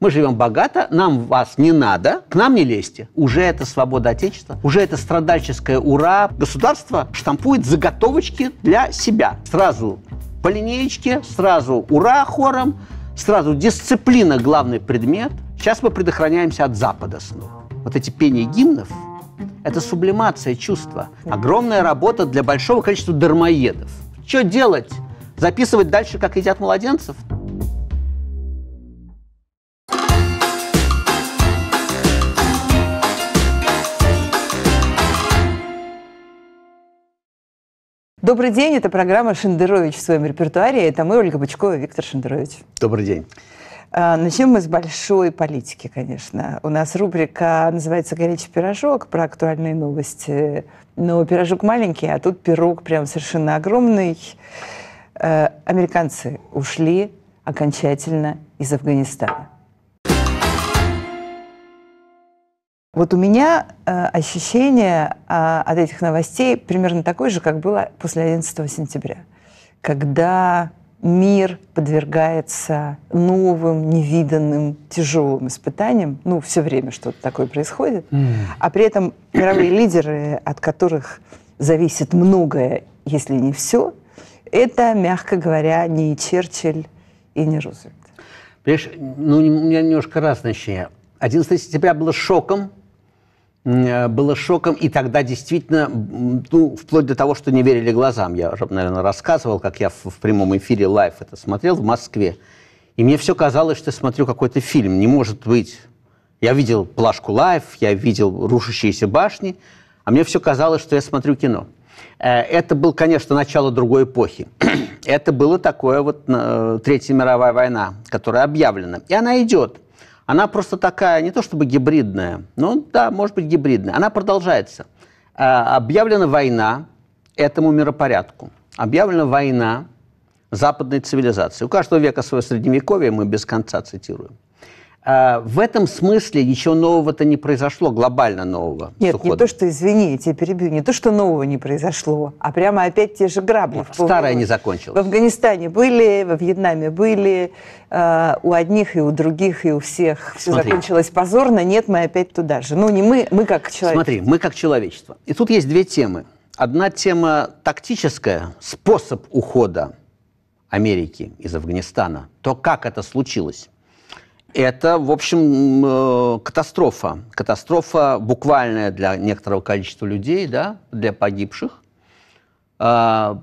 Мы живем богато, нам вас не надо, к нам не лезьте. Уже это свобода Отечества, уже это страдальческое ура. Государство штампует заготовочки для себя. Сразу по линеечке, сразу ура хором, сразу дисциплина – главный предмет. Сейчас мы предохраняемся от Запада снова. Вот эти пения гимнов – это сублимация чувства. Огромная работа для большого количества дармоедов. Что делать? Записывать дальше, как едят младенцев? Добрый день, это программа «Шендерович» в своем репертуаре. Это мы, Ольга Бычкова, Виктор Шендерович. Добрый день. А, начнем мы с большой политики, конечно. У нас рубрика называется «Горячий пирожок» про актуальные новости. Но ну, пирожок маленький, а тут пирог прям совершенно огромный. А, американцы ушли окончательно из Афганистана. Вот у меня э, ощущение э, от этих новостей примерно такое же, как было после 11 сентября, когда мир подвергается новым, невиданным, тяжелым испытаниям. Ну, все время что-то такое происходит. Mm. А при этом мировые лидеры, от которых зависит многое, если не все, это, мягко говоря, не Черчилль и не Рузвельт. Понимаешь, ну, у меня немножко разное ощущение. 11 сентября было шоком, Э, было шоком, и тогда действительно, ну, вплоть до того, что не верили глазам. Я, наверное, рассказывал, как я в, в прямом эфире лайв это смотрел в Москве. И мне все казалось, что я смотрю какой-то фильм. Не может быть. Я видел «Плашку лайв», я видел «Рушащиеся башни», а мне все казалось, что я смотрю кино. Э, это был, конечно, начало другой эпохи. Это было такое вот э, Третья мировая война, которая объявлена. И она идет она просто такая, не то чтобы гибридная, но да, может быть гибридная. Она продолжается. А, объявлена война этому миропорядку. Объявлена война западной цивилизации. У каждого века свое средневековье мы без конца цитируем. А, в этом смысле ничего нового-то не произошло, глобально нового. Нет, не то, что, извини, я тебя перебью, не то, что нового не произошло, а прямо опять те же грабли. Вот, старое не закончилось. В Афганистане были, во Вьетнаме были, э, у одних и у других, и у всех все Смотри. закончилось позорно, нет, мы опять туда же. Ну, не мы, мы как человечество. Смотри, мы как человечество. И тут есть две темы. Одна тема тактическая, способ ухода Америки из Афганистана, то, как это случилось – это, в общем, э, катастрофа. Катастрофа буквальная для некоторого количества людей, да, для погибших, а,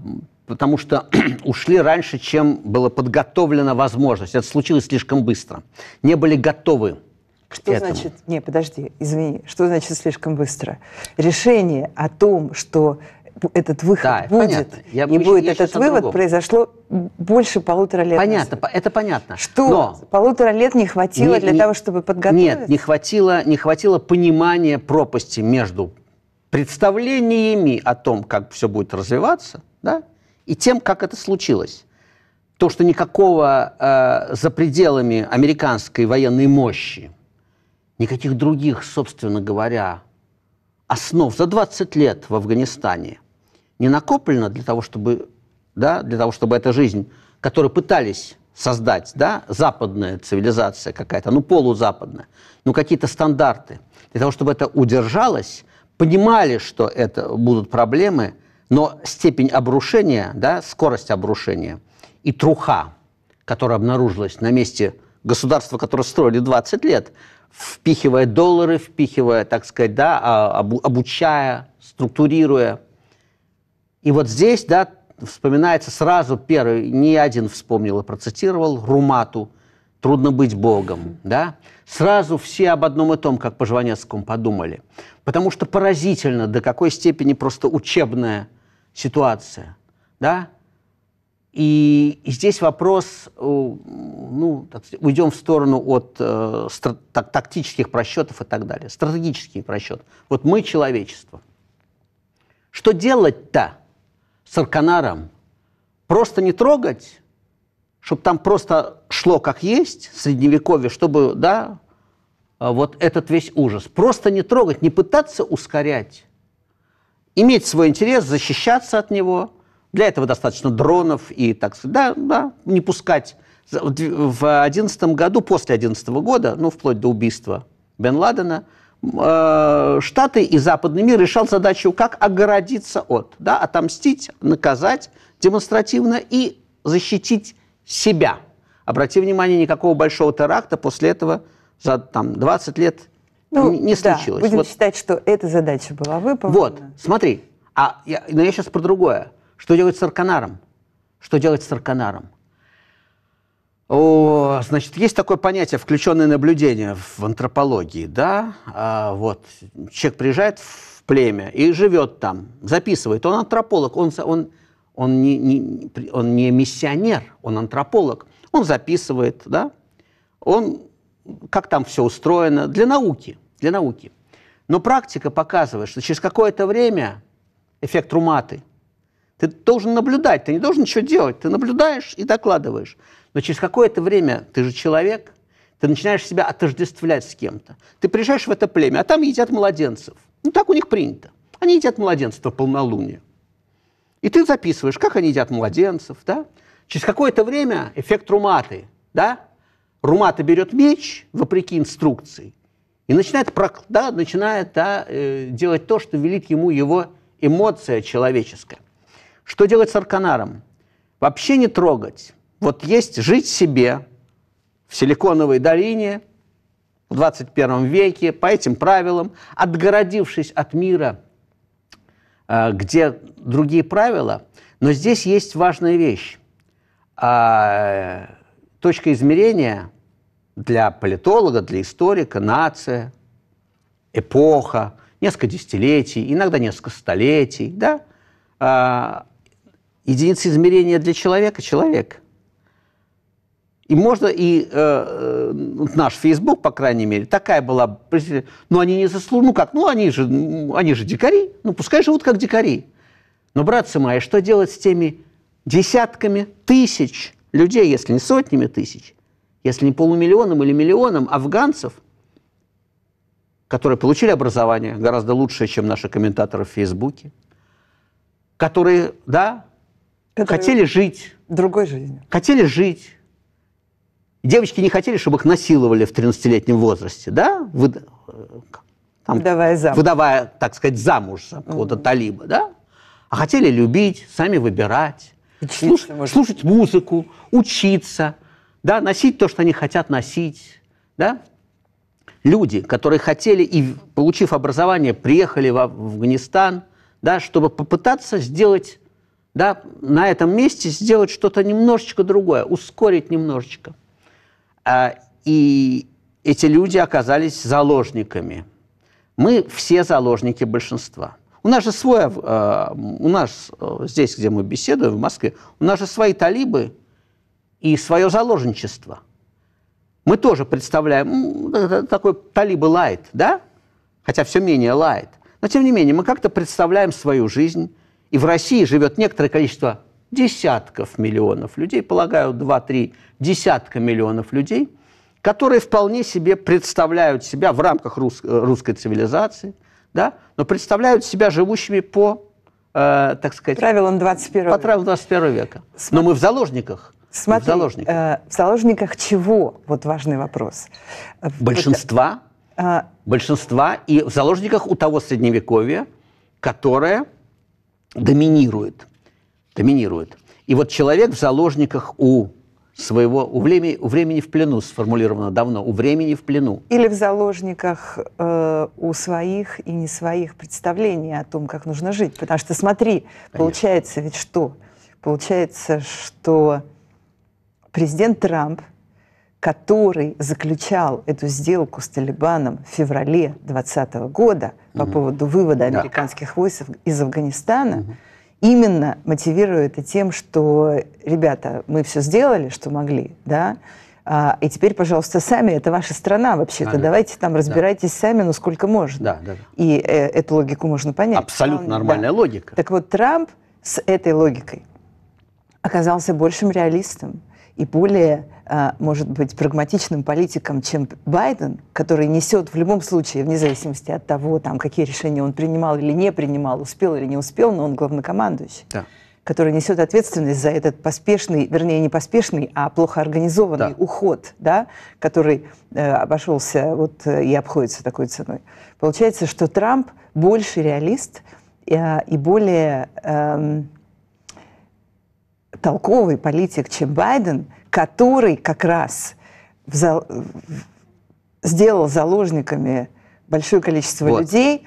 потому что ушли раньше, чем была подготовлена возможность. Это случилось слишком быстро. Не были готовы. Что этому. значит? Не, подожди, извини. Что значит слишком быстро? Решение о том, что этот выход да, будет, Я не будет я этот вывод, другом. произошло больше полутора лет. Понятно, назад. это понятно. Что? Но полутора лет не хватило не, для не, того, чтобы подготовиться? Нет, не хватило, не хватило понимания пропасти между представлениями о том, как все будет развиваться, да, и тем, как это случилось. То, что никакого э, за пределами американской военной мощи, никаких других, собственно говоря, основ за 20 лет в Афганистане – не накоплено для того, чтобы, да, для того, чтобы эта жизнь, которую пытались создать, да, западная цивилизация какая-то, ну, полузападная, ну, какие-то стандарты, для того, чтобы это удержалось, понимали, что это будут проблемы, но степень обрушения, да, скорость обрушения и труха, которая обнаружилась на месте государства, которое строили 20 лет, впихивая доллары, впихивая, так сказать, да, а, обучая, структурируя – и вот здесь, да, вспоминается сразу первый, не один вспомнил и процитировал, Румату «Трудно быть Богом». Да? Сразу все об одном и том, как по Жванецкому подумали. Потому что поразительно, до какой степени просто учебная ситуация. Да? И, и здесь вопрос, э, ну, уйдем в сторону от э, так, тактических просчетов и так далее, стратегический просчет. Вот мы человечество. Что делать-то? с Арканаром просто не трогать, чтобы там просто шло как есть, в средневековье, чтобы, да, а, вот этот весь ужас. Просто не трогать, не пытаться ускорять, иметь свой интерес, защищаться от него. Для этого достаточно дронов и, так сказать, да, да, не пускать. В 2011 году, после 2011 года, ну, вплоть до убийства Бен Ладена, Э, штаты и западный мир решал задачу, как огородиться от, да, отомстить, наказать демонстративно и защитить себя. Обрати внимание, никакого большого теракта после этого за там, 20 лет ну, не да, случилось. Будем вот. считать, что эта задача была выполнена. Вот, смотри, а я, но я сейчас про другое. Что делать с Арканаром? Что делать с Арканаром? О, значит, есть такое понятие включенное наблюдение в антропологии, да? А, вот человек приезжает в племя и живет там, записывает. Он антрополог, он он он не, не он не миссионер, он антрополог. Он записывает, да? Он как там все устроено для науки, для науки. Но практика показывает, что через какое-то время эффект руматы. Ты должен наблюдать, ты не должен ничего делать, ты наблюдаешь и докладываешь. Но через какое-то время ты же человек, ты начинаешь себя отождествлять с кем-то. Ты приезжаешь в это племя, а там едят младенцев. Ну, так у них принято. Они едят младенцев в полнолуние, И ты записываешь, как они едят младенцев, да? Через какое-то время эффект руматы, да? Румата берет меч, вопреки инструкции, и начинает, да, начинает да, э, делать то, что велит ему его эмоция человеческая. Что делать с арканаром? Вообще не трогать. Вот есть жить себе в Силиконовой долине в 21 веке по этим правилам, отгородившись от мира, э, где другие правила. Но здесь есть важная вещь. А, э, точка измерения для политолога, для историка, нация, эпоха, несколько десятилетий, иногда несколько столетий, да? А, Единица измерения для человека – человек – и можно и э, э наш Фейсбук, по крайней мере, такая была. Ну, они не заслужили. Ну как? Ну, они же, ну, они же дикари. Ну, пускай живут как дикари. Но, братцы мои, а что делать с теми десятками тысяч людей, если не сотнями тысяч, если не полумиллионом или миллионом афганцев, которые получили образование гораздо лучшее, чем наши комментаторы в Фейсбуке, которые, да, которые хотели жить. Другой жизнью. Хотели жить Девочки не хотели, чтобы их насиловали в 13-летнем возрасте, да? Вы, э, там, выдавая замуж. Выдавая, так сказать, замуж за кого-то mm-hmm. талиба, да? А хотели любить, сами выбирать, слуш, слушать музыку, учиться, да, носить то, что они хотят носить, да? Люди, которые хотели и, получив образование, приехали в Афганистан, да, чтобы попытаться сделать, да, на этом месте сделать что-то немножечко другое, ускорить немножечко. А, и эти люди оказались заложниками. Мы все заложники большинства. У нас же свой, э, у нас э, здесь, где мы беседуем, в Москве, у нас же свои талибы и свое заложничество. Мы тоже представляем, такой талибы лайт, да? Хотя все менее лайт. Но тем не менее, мы как-то представляем свою жизнь. И в России живет некоторое количество десятков миллионов людей, полагаю, 2-3 десятка миллионов людей, которые вполне себе представляют себя в рамках рус, русской цивилизации, да, но представляют себя живущими по, э, так сказать... Правилам 21 века. По правилам 21 века. Смотри. Но мы в заложниках. Смотри, в заложниках. Э, в заложниках чего? Вот важный вопрос. Э, большинства. Э, большинства и в заложниках у того средневековья, которое доминирует доминирует. И вот человек в заложниках у своего у времени, у времени в плену сформулировано давно, у времени в плену. Или в заложниках э, у своих и не своих представлений о том, как нужно жить. Потому что смотри, Конечно. получается ведь что? Получается, что президент Трамп, который заключал эту сделку с Талибаном в феврале 2020 года угу. по поводу вывода американских войск из Афганистана, угу именно мотивирую это тем, что, ребята, мы все сделали, что могли, да, а, и теперь, пожалуйста, сами, это ваша страна вообще-то, ага. давайте там разбирайтесь да. сами, ну сколько можно. Да, да. И э, эту логику можно понять. Абсолютно нормальная да. логика. Так вот, Трамп с этой логикой оказался большим реалистом и более а, может быть прагматичным политиком, чем Байден, который несет в любом случае, вне зависимости от того, там, какие решения он принимал или не принимал, успел или не успел, но он главнокомандующий. Да который несет ответственность за этот поспешный, вернее, не поспешный, а плохо организованный да. уход, да, который э, обошелся вот, э, и обходится такой ценой. Получается, что Трамп больше реалист э, и более э, толковый политик, чем Байден, который как раз взял, сделал заложниками большое количество вот. людей,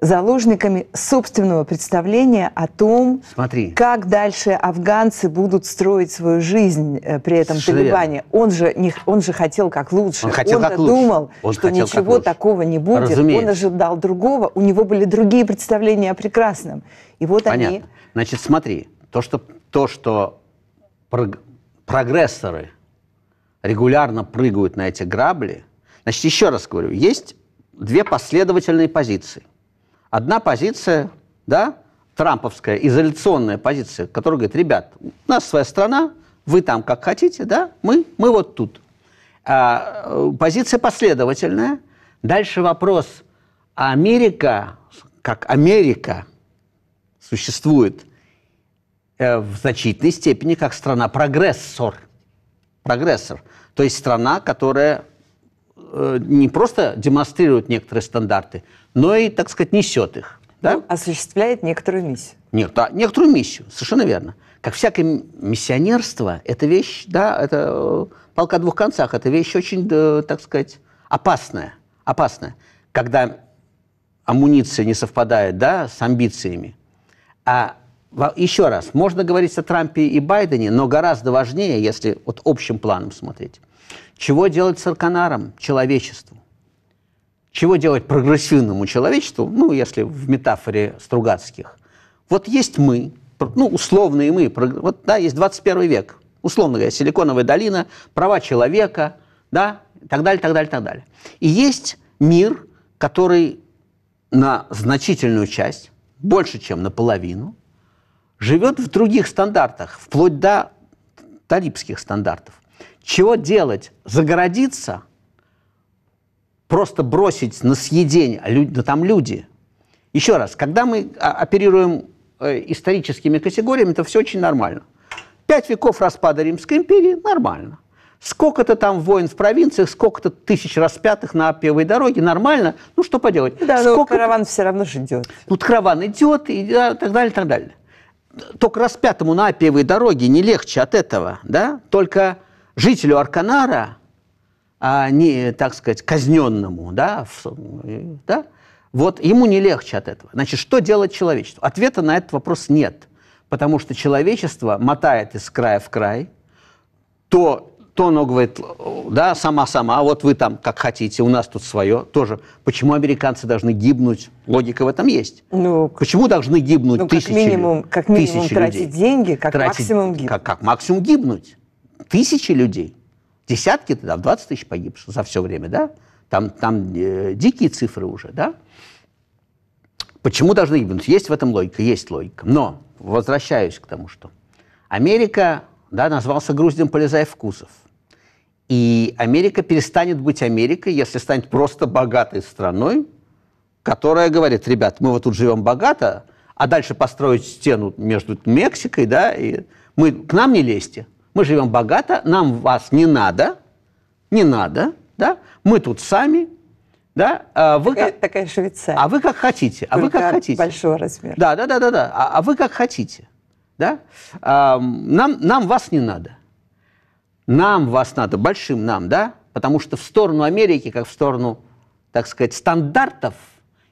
заложниками собственного представления о том, Смотри. как дальше афганцы будут строить свою жизнь э, при этом Совершенно. Талибане. Он же, не, он же хотел как лучше. Он хотел он как лучше. думал, он что ничего такого не будет. Разумеется. Он ожидал другого. У него были другие представления о прекрасном. И вот Понятно. они... Значит, смотри, то, что, то, что прогрессоры регулярно прыгают на эти грабли. Значит, еще раз говорю, есть две последовательные позиции. Одна позиция, да, трамповская, изоляционная позиция, которая говорит, ребят, у нас своя страна, вы там как хотите, да, мы, мы вот тут. А, э, позиция последовательная. Дальше вопрос, Америка, как Америка существует Э, в значительной степени как страна-прогрессор. Прогрессор. То есть страна, которая э, не просто демонстрирует некоторые стандарты, но и, так сказать, несет их. Да? Ну, осуществляет некоторую миссию. Нет, да, некоторую миссию, совершенно верно. Как всякое миссионерство, это вещь, да, это э, палка о двух концах, это вещь очень, да, так сказать, опасная. Опасная, когда амуниция не совпадает, да, с амбициями. А еще раз, можно говорить о Трампе и Байдене, но гораздо важнее, если вот общим планом смотреть, чего делать цирконарам, человечеству? Чего делать прогрессивному человечеству, ну, если в метафоре Стругацких? Вот есть мы, ну, условные мы, вот, да, есть 21 век, условно говоря, Силиконовая долина, права человека, да, и так далее, так далее, так далее. И есть мир, который на значительную часть, больше, чем наполовину – живет в других стандартах, вплоть до тарибских стандартов. Чего делать? Загородиться, просто бросить на съедение, а да там люди. Еще раз, когда мы оперируем э, историческими категориями, это все очень нормально. Пять веков распада Римской империи – нормально. Сколько-то там войн в провинциях, сколько-то тысяч распятых на певой дороге, нормально. Ну, что поделать. Да, Сколько... но караван все равно же идет. Ну, караван идет и так далее, и так далее только распятому на Апиевой дороге не легче от этого, да? Только жителю Арканара, а не, так сказать, казненному, да? да? Вот ему не легче от этого. Значит, что делать человечеству? Ответа на этот вопрос нет, потому что человечество мотает из края в край, то то оно говорит, да, сама-сама, а вот вы там как хотите, у нас тут свое тоже. Почему американцы должны гибнуть? Логика в этом есть. Ну, Почему должны гибнуть ну, тысячи, как минимум, как минимум тысячи тратить людей? деньги, как тратить, максимум гибнуть. Как, как максимум гибнуть. Тысячи людей. Десятки, да, 20 тысяч погибших за все время, да? Там, там э, дикие цифры уже, да? Почему должны гибнуть? Есть в этом логика, есть логика. Но возвращаюсь к тому, что Америка, да, назвался груздем полезая вкусов – и Америка перестанет быть Америкой, если станет просто богатой страной, которая говорит, ребят, мы вот тут живем богато, а дальше построить стену между Мексикой, да, и мы, к нам не лезьте. Мы живем богато, нам вас не надо, не надо, да, мы тут сами, да, а вы такая, как... такая Швейцария. А вы как хотите, а вы как хотите. большого размера. Да, да, да, да, да, а, а вы как хотите, да, а, нам, нам вас не надо. Нам вас надо, большим нам, да? Потому что в сторону Америки, как в сторону, так сказать, стандартов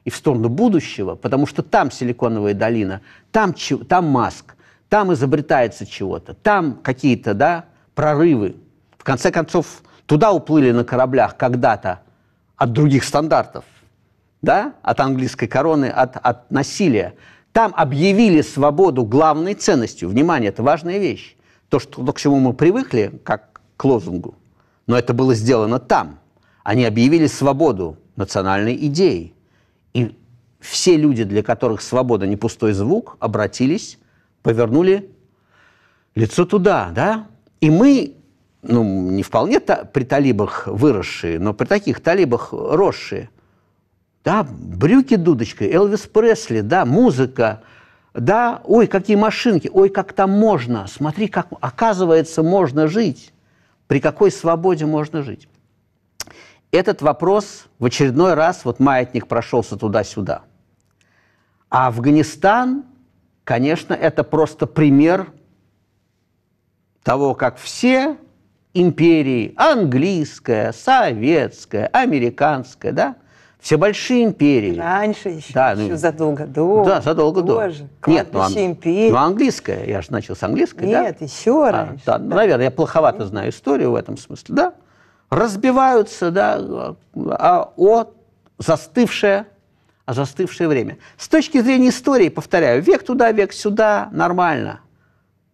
и в сторону будущего, потому что там силиконовая долина, там, там Маск, там изобретается чего-то, там какие-то, да, прорывы. В конце концов, туда уплыли на кораблях когда-то от других стандартов, да, от английской короны, от, от насилия. Там объявили свободу главной ценностью. Внимание, это важная вещь то, что, к чему мы привыкли, как к лозунгу, но это было сделано там. Они объявили свободу национальной идеи. И все люди, для которых свобода не пустой звук, обратились, повернули лицо туда, да? И мы, ну, не вполне та, при талибах выросшие, но при таких талибах росшие, да, брюки дудочкой, Элвис Пресли, да, музыка – да, ой, какие машинки, ой, как там можно. Смотри, как, оказывается, можно жить. При какой свободе можно жить? Этот вопрос в очередной раз, вот маятник прошелся туда-сюда. А Афганистан, конечно, это просто пример того, как все империи, английская, советская, американская, да, все большие империи. Раньше еще, да, еще ну, задолго до. Да, задолго Боже, до. Кладбище Нет, ну, империи. Ну, английская, я же начал с английской, Нет, да? еще раньше. да, да. Наверное, я плоховато знаю историю в этом смысле, да? Разбиваются, да, о, а, о застывшее, о застывшее время. С точки зрения истории, повторяю, век туда, век сюда, нормально –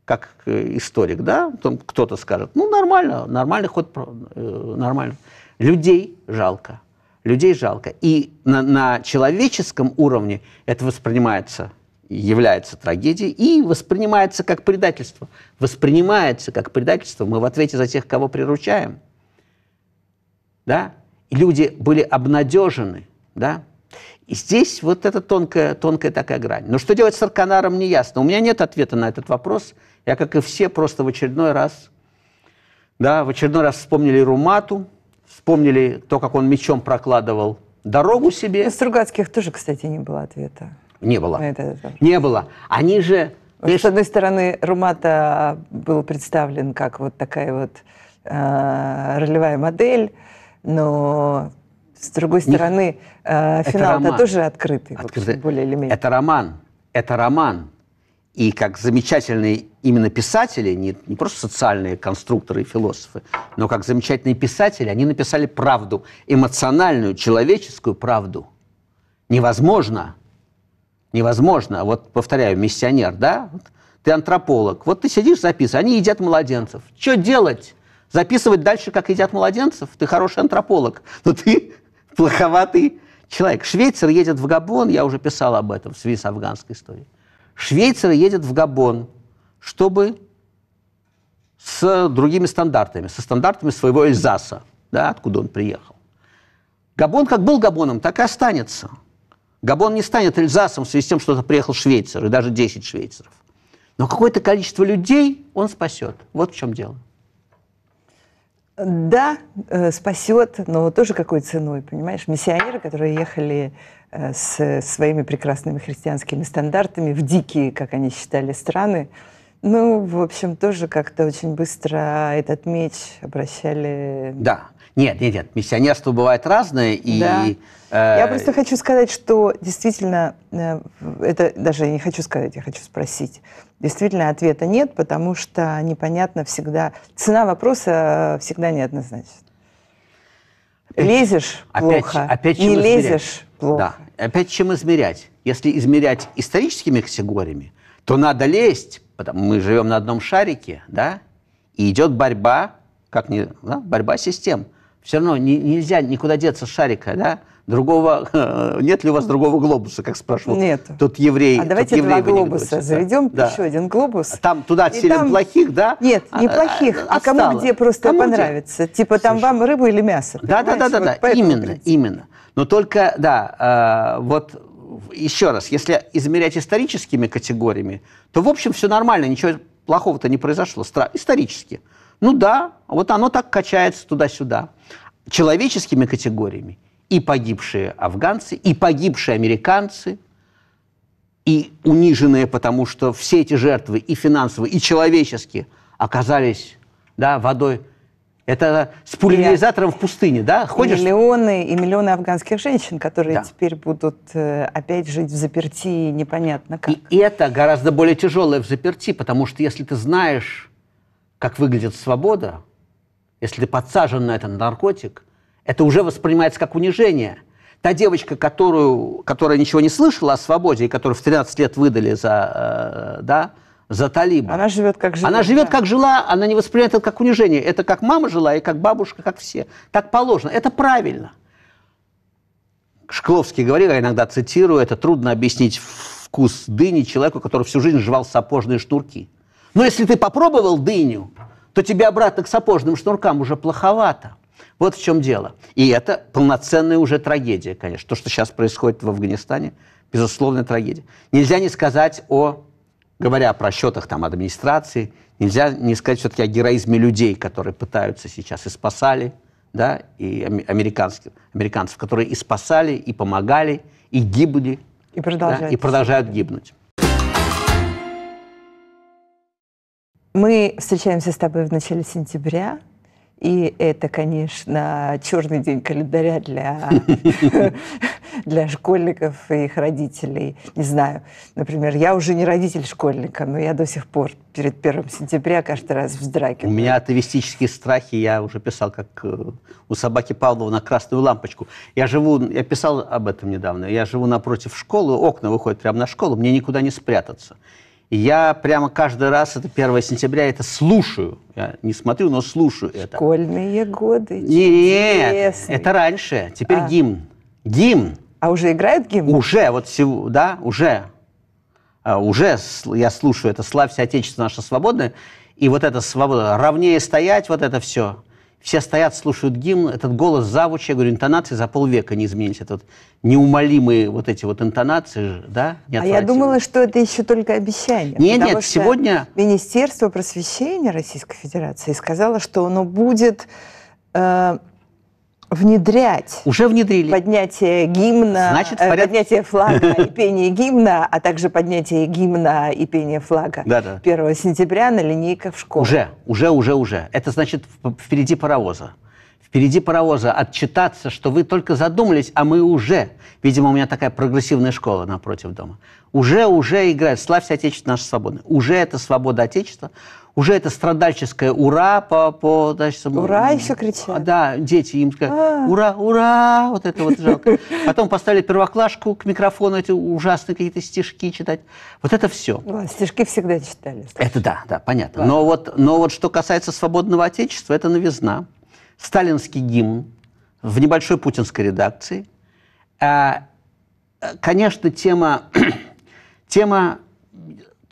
как э, историк, да, кто-то скажет, ну, нормально, нормальный ход, э, нормально. Людей жалко людей жалко. И на, на человеческом уровне это воспринимается, является трагедией и воспринимается как предательство. Воспринимается как предательство. Мы в ответе за тех, кого приручаем. Да? И люди были обнадежены. Да? И здесь вот эта тонкая, тонкая такая грань. Но что делать с Арканаром, не ясно. У меня нет ответа на этот вопрос. Я, как и все, просто в очередной раз, да, в очередной раз вспомнили Румату, Вспомнили то, как он мечом прокладывал дорогу себе. У Стругацких тоже, кстати, не было ответа. Не было. Ну, это, это не было. Они же... Знаешь... С одной стороны, Румата был представлен как вот такая вот э, ролевая модель, но с другой стороны, э, финал-то тоже открытый, открытый. общем, более или менее. Это роман. Это роман и как замечательные именно писатели, не, не просто социальные конструкторы и философы, но как замечательные писатели, они написали правду, эмоциональную, человеческую правду. Невозможно. Невозможно. Вот, повторяю, миссионер, да? Ты антрополог. Вот ты сидишь, записываешь. Они едят младенцев. Что делать? Записывать дальше, как едят младенцев? Ты хороший антрополог, но ты плоховатый человек. Швейцар едет в Габон, я уже писал об этом в связи с афганской историей. Швейцары едет в Габон, чтобы с другими стандартами, со стандартами своего Эльзаса, да, откуда он приехал. Габон как был Габоном, так и останется. Габон не станет Эльзасом в связи с тем, что приехал швейцар, и даже 10 швейцаров. Но какое-то количество людей он спасет. Вот в чем дело. Да, э, спасет, но тоже какой ценой, понимаешь? Миссионеры, которые ехали Э, с своими прекрасными христианскими стандартами в дикие, как они считали, страны. Ну, в общем, тоже как-то очень быстро этот меч обращали. Да. Нет, нет, нет. Миссионерство бывает разное. И, да. э... Я просто хочу сказать, что действительно, э, это даже не хочу сказать, я хочу спросить. Действительно, ответа нет, потому что непонятно всегда, цена вопроса э, всегда неоднозначна. Лезешь опять, плохо, опять не измерять? лезешь плохо. Да. Опять чем измерять? Если измерять историческими категориями, то надо лезть, потому мы живем на одном шарике, да, и идет борьба, как не, да, борьба систем. Все равно не, нельзя никуда деться с шарика, да. Другого, нет ли у вас другого глобуса, как спрашивал? Нет. Тут еврей. А давайте еврей два глобуса заведем, да. еще один глобус. А там туда отселим там... плохих, да? Нет, не а, плохих, а, а кому где просто кому понравится. Где? Типа там Слушай. вам рыбу или мясо. Да, да, да, да, вот да. Именно, принципу. именно. Но только, да, э, вот еще раз, если измерять историческими категориями, то, в общем, все нормально, ничего плохого-то не произошло исторически. Ну да, вот оно так качается туда-сюда. Человеческими категориями и погибшие афганцы, и погибшие американцы, и униженные, потому что все эти жертвы и финансовые, и человеческие оказались да, водой это с пульверизатором и, в пустыне, да? Ходишь? Миллионы и миллионы афганских женщин, которые да. теперь будут э, опять жить в заперти, непонятно как. И это гораздо более тяжелое в заперти, потому что если ты знаешь, как выглядит свобода, если ты подсажен на этот наркотик, это уже воспринимается как унижение. Та девочка, которую, которая ничего не слышала о свободе, и которую в 13 лет выдали за, э, да, за талиба. Она живет как жила. Она живет да. как жила, она не воспринимает это как унижение. Это как мама жила и как бабушка, как все. Так положено. Это правильно. Шкловский говорил, я иногда цитирую, это трудно объяснить вкус дыни человеку, который всю жизнь жевал сапожные шнурки. Но если ты попробовал дыню, то тебе обратно к сапожным шнуркам уже плоховато. Вот в чем дело. И это полноценная уже трагедия, конечно. То, что сейчас происходит в Афганистане, безусловная трагедия. Нельзя не сказать о, говоря о просчетах там, администрации, нельзя не сказать все-таки о героизме людей, которые пытаются сейчас и спасали, да, и американских, американцев, которые и спасали, и помогали, и гибли, и да, и продолжают гибнуть. Мы встречаемся с тобой в начале сентября. И это, конечно, черный день календаря для, для школьников и их родителей. Не знаю, например, я уже не родитель школьника, но я до сих пор перед первым сентября каждый раз вздрагиваю. У меня атовистические страхи, я уже писал, как э, у собаки Павлова на красную лампочку. Я живу, я писал об этом недавно, я живу напротив школы, окна выходят прямо на школу, мне никуда не спрятаться я прямо каждый раз, это 1 сентября, это слушаю. Я не смотрю, но слушаю это. Школьные годы. Нет, чудесные. это раньше. Теперь а. гимн. Гимн. А уже играют гимн? Уже, вот да, уже. А, уже я слушаю это «Славься, Отечество наше свободное». И вот эта свобода, равнее стоять, вот это все – все стоят, слушают гимн, этот голос завуча, я говорю, интонации за полвека не изменились. Это вот неумолимые вот эти вот интонации, да? А я думала, что это еще только обещание. Нет, нет, сегодня... Министерство просвещения Российской Федерации сказало, что оно будет э, внедрять. Уже внедрили. Поднятие гимна, Значит, э, поряд... поднятие флага и пение гимна, а также поднятие гимна и пение флага да -да. 1 сентября на линейках в школе. Уже, уже, уже, уже. Это значит впереди паровоза. Впереди паровоза отчитаться, что вы только задумались, а мы уже. Видимо, у меня такая прогрессивная школа напротив дома. Уже, уже играет. Славься Отечество наша свободное. Уже это свобода Отечества уже это страдальческое «Ура!» по, по значит, «Ура!» еще кричат. А, да, дети им сказали «Ура! Ура!» Вот это вот жалко. Потом поставили первоклашку к микрофону, эти ужасные какие-то стишки читать. Вот это все. стишки всегда читали. Это да, да, понятно. Но вот, но вот что касается свободного отечества, это новизна. Сталинский гимн в небольшой путинской редакции. А, э, конечно, тема, тема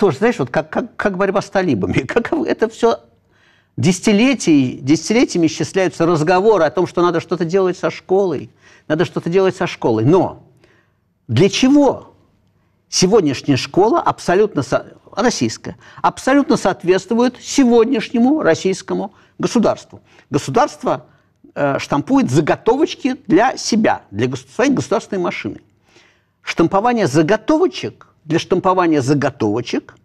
тоже, знаешь, вот как, как, как борьба с талибами, как это все десятилетий, десятилетиями исчисляются разговоры о том, что надо что-то делать со школой, надо что-то делать со школой. Но для чего сегодняшняя школа абсолютно российская, абсолютно соответствует сегодняшнему российскому государству. Государство э, штампует заготовочки для себя, для своей государственной машины. Штампование заготовочек для штампования заготовочек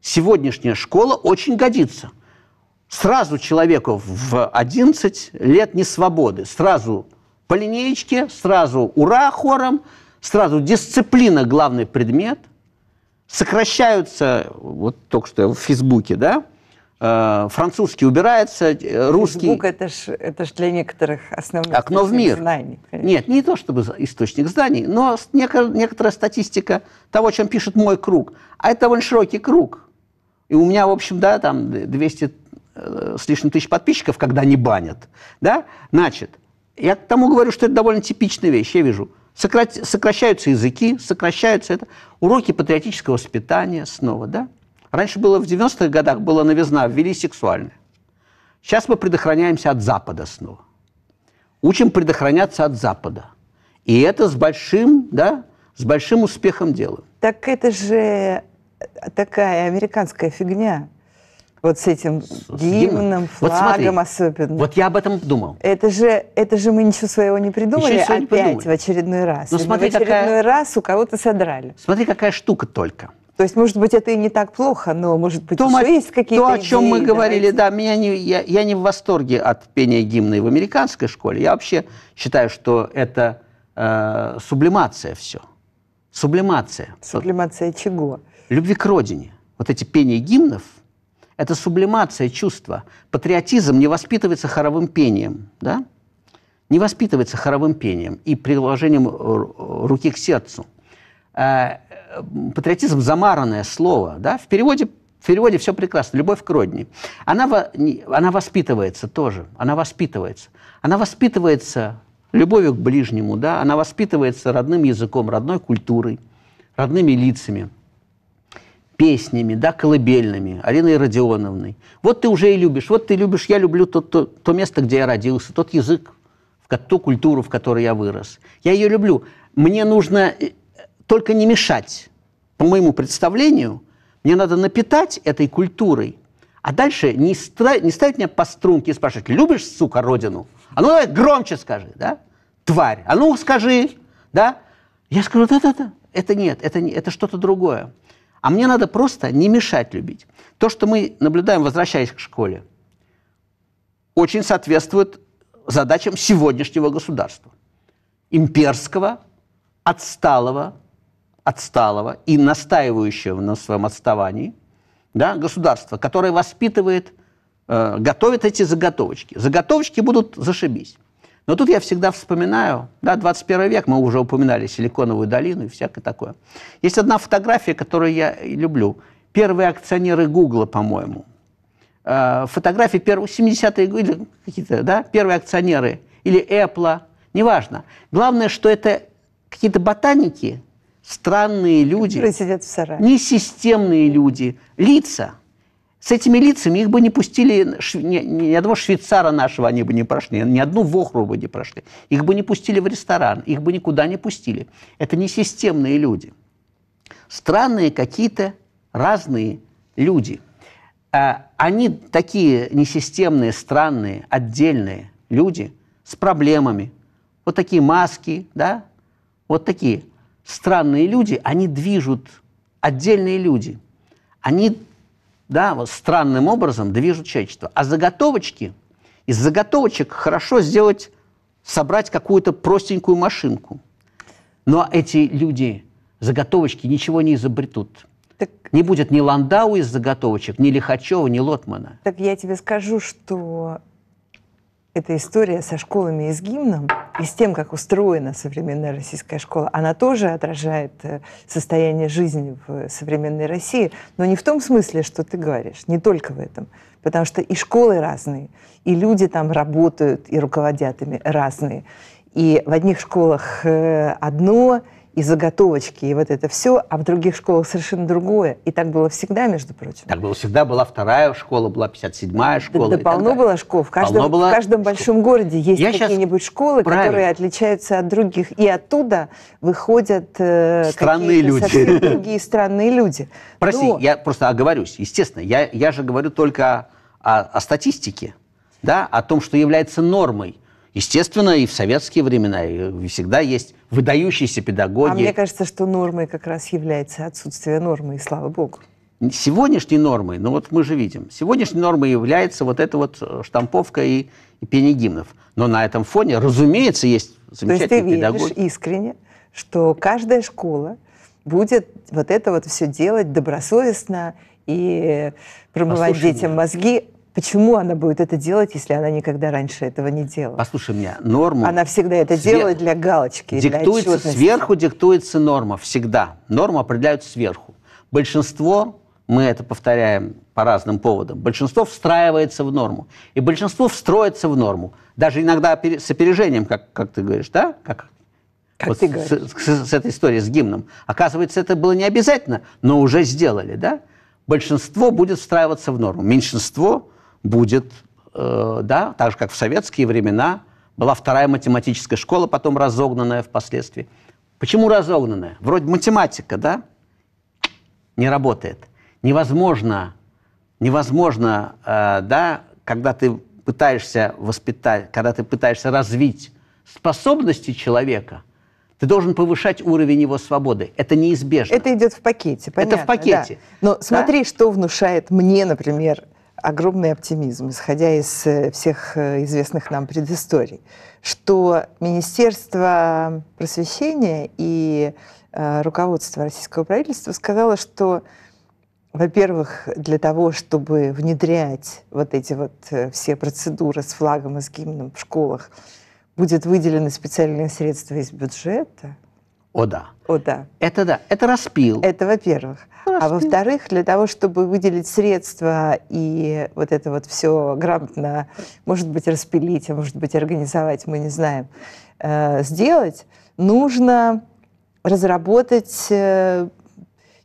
сегодняшняя школа очень годится. Сразу человеку в 11 лет не свободы, сразу по линеечке, сразу ура хором, сразу дисциплина главный предмет. Сокращаются, вот только что я в Фейсбуке, да, Э, французский убирается, э, русский... Фейсбук это ж, это ж для некоторых основных Окно в мир. знаний. Конечно. Нет, не то чтобы источник знаний, но некоторая статистика того, чем пишет мой круг. А это довольно широкий круг. И у меня, в общем, да, там 200 э, с лишним тысяч подписчиков, когда не банят. Да? Значит, я к тому говорю, что это довольно типичная вещь, я вижу. Сокращаются языки, сокращаются это. Уроки патриотического воспитания снова, да? Раньше было в 90-х годах, была новизна, ввели сексуальное. Сейчас мы предохраняемся от Запада снова. Учим предохраняться от Запада. И это с большим, да, с большим успехом делаем. Так это же такая американская фигня. Вот с этим с, гимном, с флагом вот смотри, особенно. Вот я об этом думал. Это же, это же мы ничего своего не придумали ничего опять не придумали. в очередной раз. Но ну, смотри, в очередной какая... раз у кого-то содрали. Смотри, какая штука только – то есть, может быть, это и не так плохо, но, может быть, то, еще есть какие-то То, о чем мы говорили, давайте. да, меня не, я, я не в восторге от пения гимна и в американской школе. Я вообще считаю, что это э, сублимация все. Сублимация. Сублимация вот. чего? Любви к родине. Вот эти пения гимнов – это сублимация чувства. Патриотизм не воспитывается хоровым пением, да? Не воспитывается хоровым пением и приложением руки к сердцу э, патриотизм замаранное слово, да, в переводе в переводе все прекрасно. Любовь к родне, Она, она воспитывается тоже. Она воспитывается. Она воспитывается любовью к ближнему, да, она воспитывается родным языком, родной культурой, родными лицами, песнями, да, колыбельными, Алиной Родионовной. Вот ты уже и любишь, вот ты любишь, я люблю то, то, то место, где я родился, тот язык, в ту культуру, в которой я вырос. Я ее люблю. Мне нужно э, только не мешать. По моему представлению, мне надо напитать этой культурой, а дальше не, стра- не ставить меня по струнке и спрашивать, любишь, сука, родину? А ну давай громче скажи, да? Тварь, а ну скажи, да? Я скажу, да-да-да, это нет, это, не, это что-то другое. А мне надо просто не мешать любить. То, что мы наблюдаем, возвращаясь к школе, очень соответствует задачам сегодняшнего государства. Имперского, отсталого, отсталого и настаивающего на своем отставании да, государства, которое воспитывает, э, готовит эти заготовочки. Заготовочки будут зашибись. Но тут я всегда вспоминаю, да, 21 век, мы уже упоминали Силиконовую долину и всякое такое. Есть одна фотография, которую я люблю. Первые акционеры Гугла, по-моему. Э, фотографии первых 70-е годы, какие-то, да, первые акционеры или Apple, неважно. Главное, что это какие-то ботаники, странные люди, в сарае. несистемные люди, лица. С этими лицами их бы не пустили, ни, ни одного швейцара нашего они бы не прошли, ни одну вохру бы не прошли. Их бы не пустили в ресторан, их бы никуда не пустили. Это несистемные люди. Странные какие-то разные люди. А они такие несистемные, странные, отдельные люди с проблемами. Вот такие маски, да, вот такие – странные люди, они движут отдельные люди. Они да, вот странным образом движут человечество. А заготовочки, из заготовочек хорошо сделать, собрать какую-то простенькую машинку. Но эти люди, заготовочки, ничего не изобретут. Так... Не будет ни Ландау из заготовочек, ни Лихачева, ни Лотмана. Так я тебе скажу, что эта история со школами и с гимном, и с тем, как устроена современная российская школа, она тоже отражает э, состояние жизни в э, современной России, но не в том смысле, что ты говоришь, не только в этом. Потому что и школы разные, и люди там работают и руководят ими разные. И в одних школах э, одно, и заготовочки, и вот это все, а в других школах совершенно другое. И так было всегда, между прочим. Так было всегда. Была вторая школа, была 57-я школа. Да, да полно было школ. В каждом, было в каждом большом городе есть какие-нибудь школы, правильно. которые отличаются от других. И оттуда выходят э, странные люди. другие странные люди. Прости, Но... я просто оговорюсь. Естественно, я, я же говорю только о, о, о статистике, да, о том, что является нормой. Естественно, и в советские времена и всегда есть выдающиеся а педагоги. А мне кажется, что нормой как раз является отсутствие нормы, и слава богу. Сегодняшней нормой, ну вот мы же видим, сегодняшней нормой является вот эта вот э, штамповка и, и пение гимнов. Но на этом фоне, разумеется, есть замечательные педагоги. То есть ты веришь искренне, что каждая школа будет вот это вот все делать добросовестно и промывать Послушай детям меня. мозги Почему она будет это делать, если она никогда раньше этого не делала? Послушай меня, норму... Она всегда это свер... делает для галочки, диктуется, для отчетности. Сверху диктуется норма, всегда. Норму определяют сверху. Большинство, мы это повторяем по разным поводам, большинство встраивается в норму. И большинство встроится в норму. Даже иногда с опережением, как, как ты говоришь, да? Как, как вот ты говоришь. С, с, с этой историей, с гимном. Оказывается, это было не обязательно, но уже сделали, да? Большинство будет встраиваться в норму. Меньшинство будет, э, да, так же, как в советские времена, была вторая математическая школа, потом разогнанная впоследствии. Почему разогнанная? Вроде математика, да, не работает. Невозможно, невозможно, э, да, когда ты пытаешься воспитать, когда ты пытаешься развить способности человека, ты должен повышать уровень его свободы. Это неизбежно. Это идет в пакете, понятно. Это в пакете. Да. Но да? смотри, что внушает мне, например, огромный оптимизм, исходя из э, всех э, известных нам предысторий, что Министерство просвещения и э, руководство российского правительства сказало, что, во-первых, для того, чтобы внедрять вот эти вот все процедуры с флагом и с гимном в школах, будет выделено специальное средства из бюджета – о да. О да. Это да, это распил. Это во-первых. А во-вторых, для того, чтобы выделить средства и вот это вот все грамотно, может быть, распилить, а может быть, организовать, мы не знаем, э, сделать, нужно разработать э,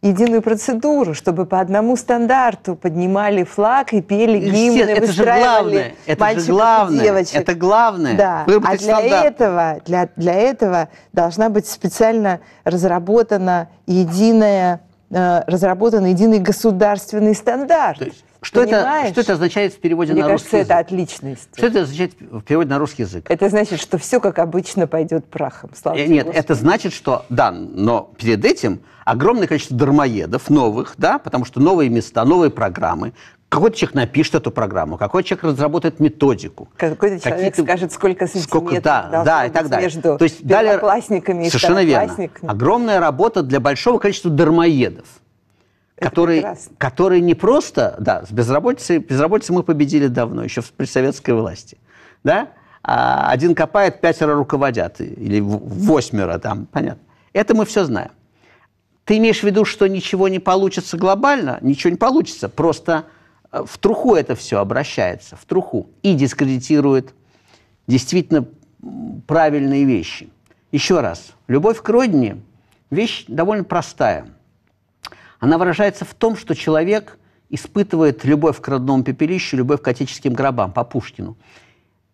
единую процедуру, чтобы по одному стандарту поднимали флаг и пели гимны, все, это же главное, это же главное, девочек. это главное. Да. А для стандарт. этого, для, для этого должна быть специально разработана единая Э, разработан единый государственный стандарт. что это, что это означает в переводе Мне на кажется, русский язык? это отличность. Что это означает в переводе на русский язык? Это значит, что все, как обычно, пойдет прахом. Слава э, Нет, Господи. это значит, что, да, но перед этим огромное количество дармоедов новых, да, потому что новые места, новые программы, какой-то человек напишет эту программу, какой-то человек разработает методику. Какой-то человек скажет, сколько сантиметров сколько, да, да, и так далее. между То есть первоклассниками далее, и Совершенно верно. Огромная работа для большого количества дармоедов, которые, которые не просто... Да, с безработицей, безработицей мы победили давно, еще при советской власти. Да? А один копает, пятеро руководят, или восьмеро там, понятно. Это мы все знаем. Ты имеешь в виду, что ничего не получится глобально? Ничего не получится, просто Э, в труху это все обращается, в труху. И дискредитирует действительно правильные вещи. Еще раз, любовь к родине – вещь довольно простая. Она выражается в том, что человек испытывает любовь к родному пепелищу, любовь к отеческим гробам по Пушкину.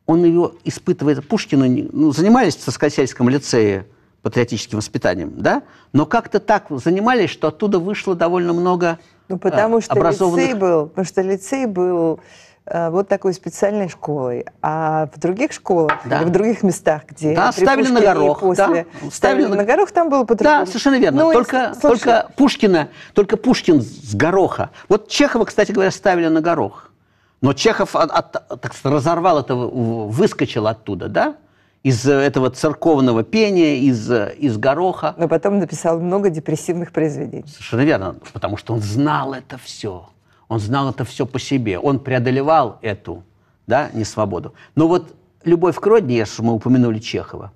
Он ее испытывает, Пушкину ну, занимались в Соскосельском лицее патриотическим воспитанием, да? Но как-то так занимались, что оттуда вышло довольно много ну, потому а, что образованных... лицей был, потому что лицей был э, вот такой специальной школой. А в других школах да. или в других местах, где да, ставили на горох, после, да, ставили на... на горох, там было по-другому. Да, совершенно верно. Ну, только, и... только Пушкина, только Пушкин с гороха. Вот Чехова, кстати говоря, ставили на горох. Но Чехов от, от, так, разорвал это, выскочил оттуда, да? из э, этого церковного пения, из, э, из гороха. Но потом написал много депрессивных произведений. Совершенно верно, потому что он знал это все. Он знал это все по себе. Он преодолевал эту да, несвободу. Но вот любовь к родине, если мы упомянули Чехова,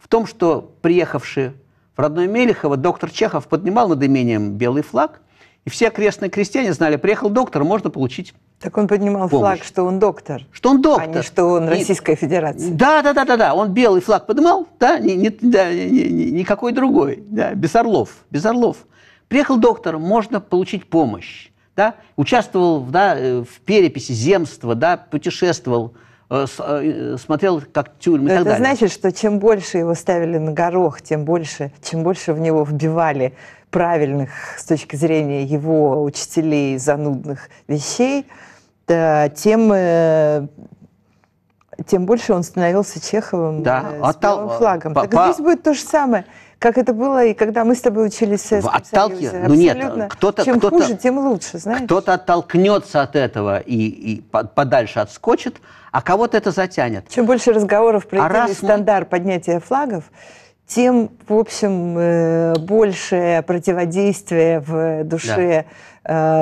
в том, что приехавший в родной Мелехово доктор Чехов поднимал над имением белый флаг, и все окрестные крестьяне знали, приехал доктор, можно получить так он поднимал помощь. флаг, что он доктор. Что он доктор. А не что он Российская Федерация. Да, да, да, да, да. Он белый флаг поднимал, да, не, не, да не, не, никакой другой. Да, без орлов. Без орлов. Приехал доктор, можно получить помощь. Да, участвовал да, э, в переписи земства, да, путешествовал э, э, смотрел как тюрьмы и Это так далее. значит, что чем больше его ставили на горох, тем больше, чем больше в него вбивали правильных с точки зрения его учителей занудных вещей, тем э, тем больше он становился Чеховым да, э, с оттал... белым флагом. По, так здесь будет то же самое, как это было и когда мы с тобой учились в Советском отталки... Союзе. Ну Абсолютно. нет, э, кто-то... Чем кто хуже, тем лучше, знаешь. Кто-то оттолкнется от этого и, и подальше отскочит, а кого-то это затянет. Чем больше разговоров про а раз... стандарт мы... поднятия флагов, тем, в общем, э, большее противодействие в душе да.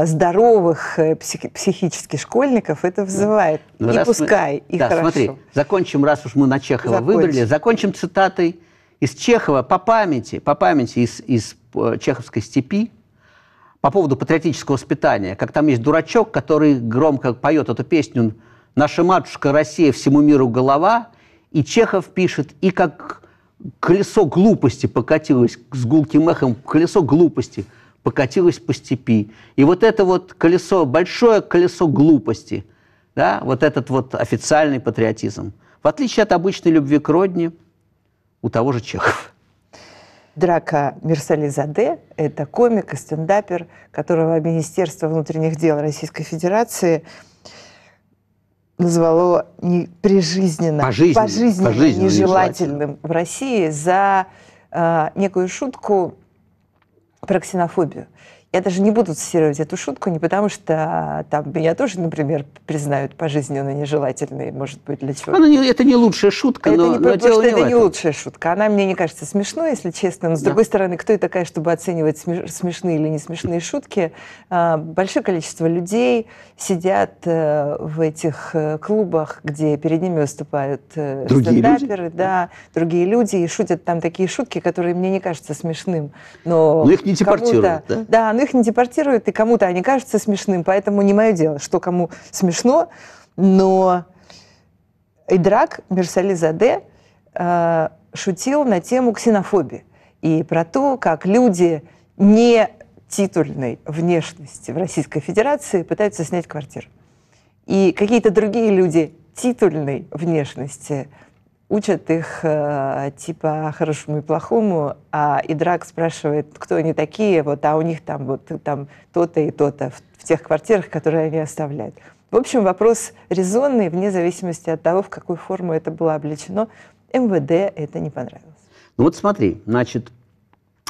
Э, здоровых э, психи- психически школьников это вызывает. Ну, Не пускай, мы... и да, хорошо. Смотри, закончим, раз уж мы на Чехова закончим. выбрали, закончим цитатой из Чехова по памяти, по памяти из, из чеховской степи по поводу патриотического воспитания, как там есть дурачок, который громко поет эту песню «Наша матушка Россия всему миру голова», и Чехов пишет, и как колесо глупости покатилось с гулким эхом, колесо глупости покатилось по степи. И вот это вот колесо, большое колесо глупости, да, вот этот вот официальный патриотизм, в отличие от обычной любви к родне у того же Чехов. Драка Мерсализаде – это комик и стендапер, которого Министерство внутренних дел Российской Федерации назвало не прижизненно, пожизненно, пожизненно, пожизненно нежелательным в России за э, некую шутку про ксенофобию. Я даже не буду цитировать эту шутку, не потому что там меня тоже, например, признают пожизненно нежелательной, может быть, для чего. Она не, это не лучшая шутка, это но, не, но потому, дело что не это не лучшая шутка. Она мне не кажется смешной, если честно. Но, с да. другой стороны, кто я такая, чтобы оценивать смешные или не смешные шутки? А, большое количество людей сидят э, в этих э, клубах, где перед ними выступают э, другие стендаперы, люди? Да, другие люди, и шутят там такие шутки, которые мне не кажутся смешным. Но, но их не депортируют, да? Да, но их не депортируют, и кому-то они кажутся смешным, поэтому не мое дело, что кому смешно, но Идрак Мерсализаде э, шутил на тему ксенофобии и про то, как люди не титульной внешности в Российской Федерации пытаются снять квартиру. И какие-то другие люди титульной внешности учат их э, типа хорошему и плохому, а Идрак спрашивает, кто они такие, вот, а у них там вот там то-то и то-то в, в тех квартирах, которые они оставляют. В общем, вопрос резонный, вне зависимости от того, в какую форму это было облечено. МВД это не понравилось. Ну вот смотри, значит,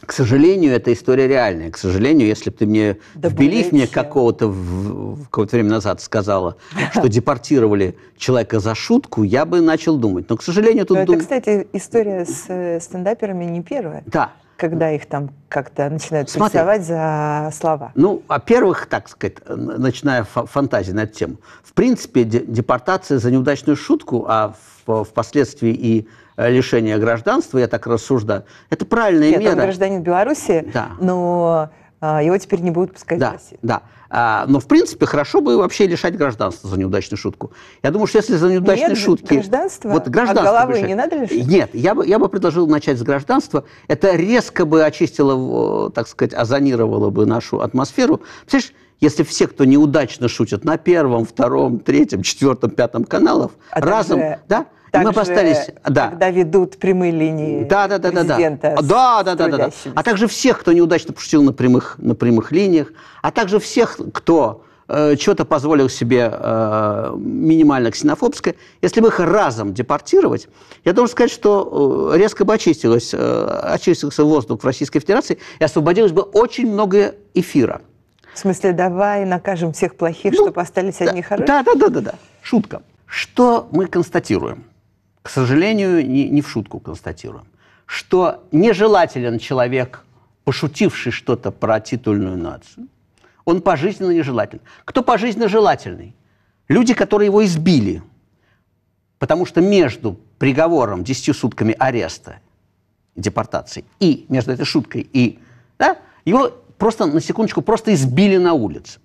к сожалению, эта история реальная. К сожалению, если бы ты мне да в мне какого-то в какое-то время назад сказала, что депортировали человека за шутку, я бы начал думать. Но, к сожалению, тут... Но это, дум... кстати, история с э, стендаперами не первая. Да. Когда их там как-то начинают Смотри, за слова. Ну, во-первых, так сказать, начиная фантазии на эту тему. В принципе, депортация за неудачную шутку, а впоследствии и Э, лишения гражданства, я так рассуждаю, это правильная Нет, мера. он гражданин Беларуси, да. но э, его теперь не будут пускать да, в Россию. Да, а, но, в принципе, хорошо бы вообще лишать гражданства за неудачную шутку. Я думаю, что если за неудачные Нет, шутки... гражданство? Вот гражданство. А головы решать. не надо лишать? Нет, я бы, я бы предложил начать с гражданства. Это резко бы очистило, так сказать, озонировало бы нашу атмосферу. Представляешь, если все, кто неудачно шутит на первом, втором, третьем, четвертом, пятом каналах, а разом, также... да, также, мы постарались, да. когда ведут прямые линии да, да, да, президента да, да. да, да, да, А также всех, кто неудачно пошутил на прямых, на прямых линиях, а также всех, кто э, что-то позволил себе э, минимально ксенофобское. Если бы их разом депортировать, я должен сказать, что э, резко бы очистилось, э, очистился воздух в Российской Федерации и освободилось бы очень много эфира. В смысле, давай накажем всех плохих, ну, чтобы остались да, одни хорошие? Да, да, да, да, да. Шутка. Что мы констатируем? к сожалению, не, не в шутку констатируем, что нежелателен человек, пошутивший что-то про титульную нацию, он пожизненно нежелателен. Кто пожизненно желательный? Люди, которые его избили. Потому что между приговором десятью сутками ареста, депортации, и между этой шуткой и... Да, его просто, на секундочку, просто избили на улице.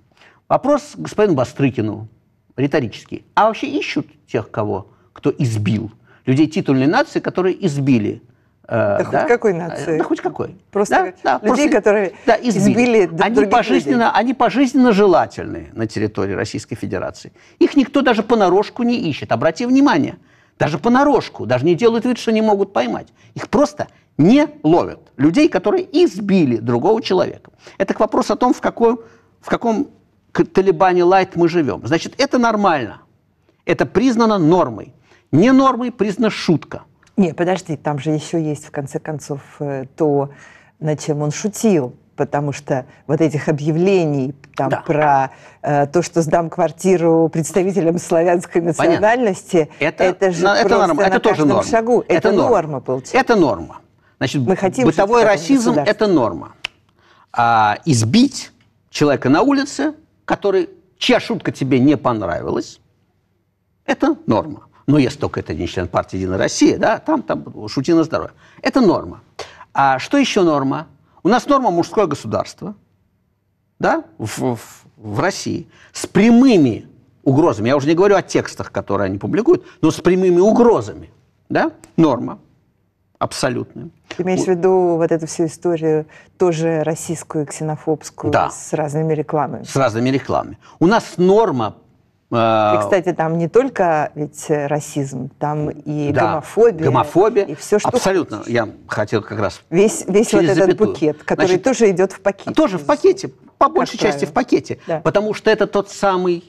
Вопрос господину Бастрыкину риторический. А вообще ищут тех, кого, кто избил людей титульной нации, которые избили. Да, э, да хоть какой нации? Да хоть какой. Просто да, да, людей, просто, которые да, избили, избили они пожизненно, людей. Они пожизненно желательны на территории Российской Федерации. Их никто даже понарошку не ищет. Обрати внимание, даже понарошку, даже не делают вид, что не могут поймать. Их просто не ловят. Людей, которые избили другого человека. Это к вопросу о том, в, какой, в каком Талибане лайт мы живем. Значит, это нормально. Это признано нормой. Не нормой признана шутка. Не, подожди, там же еще есть, в конце концов, э, то, над чем он шутил потому что вот этих объявлений там, да. про э, то, что сдам квартиру представителям славянской национальности, это, это же на, это норма. Это тоже норма. шагу. Это, это норма. норма, получается. Это норма. Значит, Мы хотим бытовой расизм – это норма. А, избить человека на улице, который, чья шутка тебе не понравилась, это норма но «Ну, если только это не член партии «Единая Россия», да, там, там шути на здоровье. Это норма. А что еще норма? У нас норма мужское государство, да, в, в, в России, с прямыми угрозами. Я уже не говорю о текстах, которые они публикуют, но с прямыми угрозами, да, норма абсолютная. Ты имеешь в виду вот эту всю историю, тоже российскую, ксенофобскую, да. с разными рекламами? С разными рекламами. У нас норма а, и, кстати, там не только ведь э, расизм, там и да, гомофобия. Гомофобия. И все, что Абсолютно. Хочешь. Я хотел как раз... Весь, весь вот этот запятую. букет, который Значит, тоже идет в пакете. А, тоже в пакете. По большей правило. части в пакете. Да. Потому что это тот самый...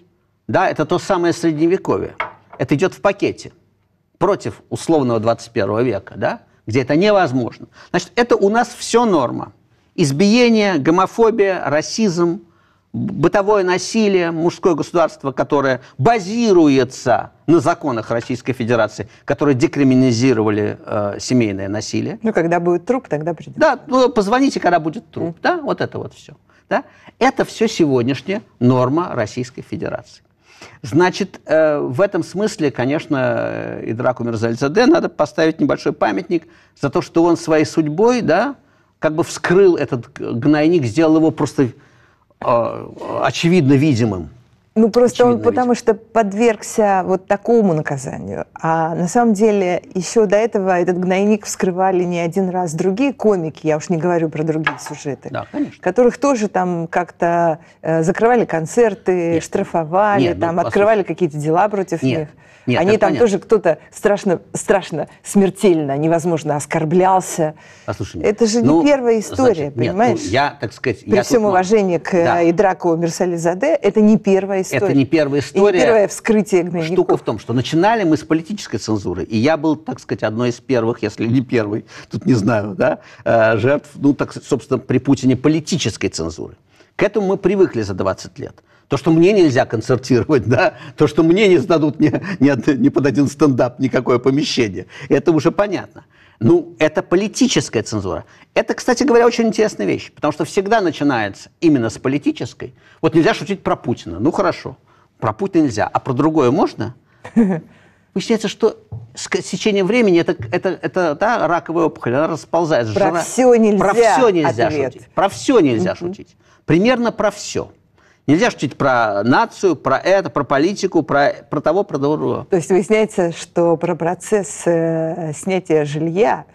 Да, это то самое средневековье. Это идет в пакете. Против условного 21 века, да? Где это невозможно. Значит, это у нас все норма. Избиение, гомофобия, расизм, бытовое насилие, мужское государство, которое базируется на законах Российской Федерации, которые декриминизировали э, семейное насилие. Ну, когда будет труп, тогда придет. Да, ну, позвоните, когда будет труп, mm. да, вот это вот все. Да? Это все сегодняшняя норма Российской Федерации. Значит, э, в этом смысле, конечно, э, Идраку Мирзалицаде надо поставить небольшой памятник за то, что он своей судьбой, да, как бы вскрыл этот гнойник, сделал его просто Э, очевидно видимым. Ну, просто Очевидно он ведь. потому что подвергся вот такому наказанию. А на самом деле еще до этого этот гнойник вскрывали не один раз другие комики, я уж не говорю про другие сюжеты, да, конечно. которых тоже там как-то э, закрывали концерты, нет. штрафовали, нет, там ну, открывали какие-то дела против нет. них. Нет, Они там понятно. тоже кто-то страшно, страшно, смертельно, невозможно оскорблялся. Послушай меня. Это же ну, не первая история, значит, понимаешь? Нет, ну, я, так сказать... При я всем тут... Ну, уважении к да. Э, Идраку Мерсализаде, это не первая история. Это не первая история. И не первое вскрытие гнойников. Штука в том, что начинали мы с политической цензуры, и я был, так сказать, одной из первых, если не первый, тут не знаю, да, э, жертв, ну, так, собственно, при Путине политической цензуры. К этому мы привыкли за 20 лет. То, что мне нельзя концертировать, да, то, что мне не сдадут ни, ни, ни под один стендап никакое помещение, это уже понятно. Ну, это политическая цензура. Это, кстати говоря, очень интересная вещь, потому что всегда начинается именно с политической. Вот нельзя шутить про Путина. Ну, хорошо. Про Путина нельзя. А про другое можно? Выясняется, что с течением времени это, это, это да, раковая опухоль, она расползается. Про Жара... все нельзя Про все нельзя ответ. шутить. Про все нельзя угу. шутить. Примерно про все. Нельзя шутить про нацию, про это, про политику, про, про того, про другого. То есть выясняется, что про процесс э, снятия жилья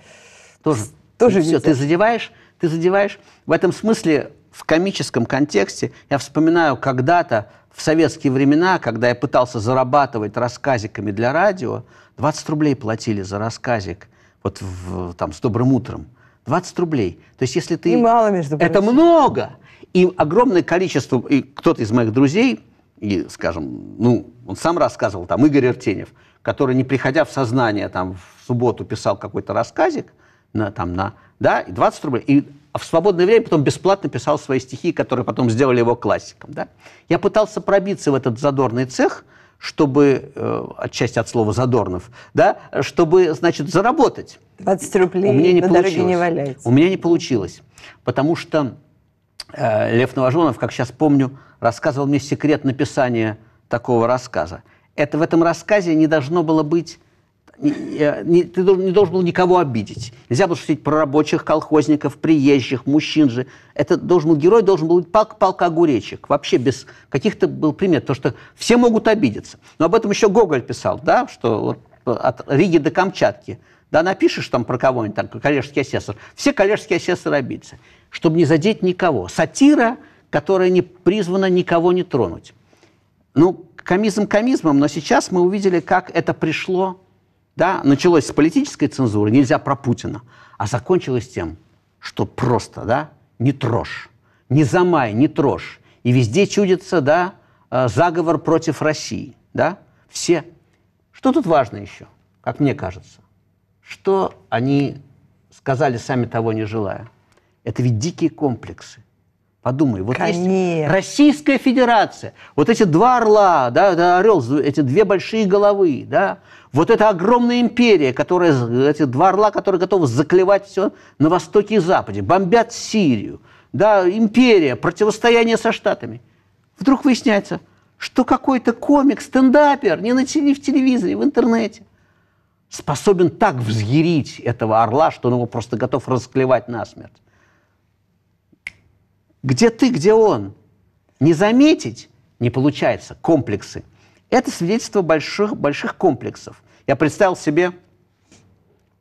тоже, тоже все, ты задеваешь, ты задеваешь. В этом смысле в комическом контексте я вспоминаю когда-то в советские времена, когда я пытался зарабатывать рассказиками для радио, 20 рублей платили за рассказик вот в, там с добрым утром. 20 рублей. То есть если ты... И мало, между прочим. Это много! И огромное количество, и кто-то из моих друзей, и, скажем, ну, он сам рассказывал, там, Игорь Артенев, который, не приходя в сознание, там, в субботу писал какой-то рассказик, на, там, на, да, и 20 рублей, и в свободное время потом бесплатно писал свои стихи, которые потом сделали его классиком, да. Я пытался пробиться в этот задорный цех, чтобы, э, отчасти от слова задорнов, да, чтобы, значит, заработать. 20 рублей У меня не на получилось. не валяется. У меня не получилось, потому что Э, Лев Новожонов, как сейчас помню, рассказывал мне секрет написания такого рассказа. Это в этом рассказе не должно было быть э, ты не должен был никого обидеть. Нельзя было шутить про рабочих, колхозников, приезжих, мужчин же. Это должен был герой, должен был быть палка, палка огуречек. Вообще без каких-то был примет, потому что все могут обидеться. Но об этом еще Гоголь писал, да, что вот э, от Риги до Камчатки. Да, напишешь там про кого-нибудь, там, коллежский ассессор, Все коллежские асессоры обидятся чтобы не задеть никого. Сатира, которая не призвана никого не тронуть. Ну, комизм комизмом, но сейчас мы увидели, как это пришло. Да? Началось с политической цензуры, нельзя про Путина, а закончилось тем, что просто, да, не трожь, не замай, не трожь. И везде чудится, да, э, заговор против России, да, все. Что тут важно еще, как мне кажется? Что они сказали, сами того не желая – это ведь дикие комплексы. Подумай, вот Конечно. есть Российская Федерация, вот эти два орла, да, это орел, эти две большие головы, да, вот эта огромная империя, которая, эти два орла, которые готовы заклевать все на востоке и западе, бомбят Сирию, да, империя, противостояние со Штатами. Вдруг выясняется, что какой-то комик, стендапер, не, на, не в телевизоре, в интернете, способен так взъярить этого орла, что он его просто готов расклевать насмерть. Где ты, где он? Не заметить не получается. Комплексы. Это свидетельство больших, больших комплексов. Я представил себе,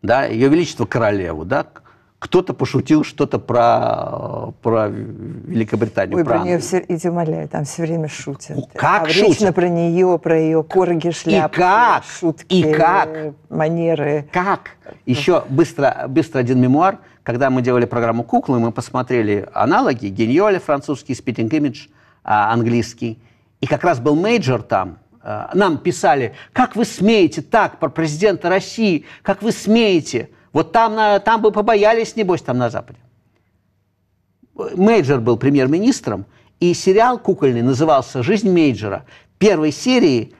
да, Ее Величество королеву, да, кто-то пошутил что-то про, про Великобританию. Ой, про, про нее все, иди моляй, там все время шутят. Как а шутят? про нее, про ее корги, шляпы, и как? шутки, и как? манеры. Как? Еще быстро, быстро один мемуар – когда мы делали программу «Куклы», мы посмотрели аналоги, Гиньоли французский, Спитинг Имидж а, английский. И как раз был мейджор там, а, нам писали, как вы смеете так про президента России, как вы смеете, вот там, там бы побоялись, небось, там на Западе. Мейджор был премьер-министром, и сериал кукольный назывался «Жизнь Мейджора». Первой серии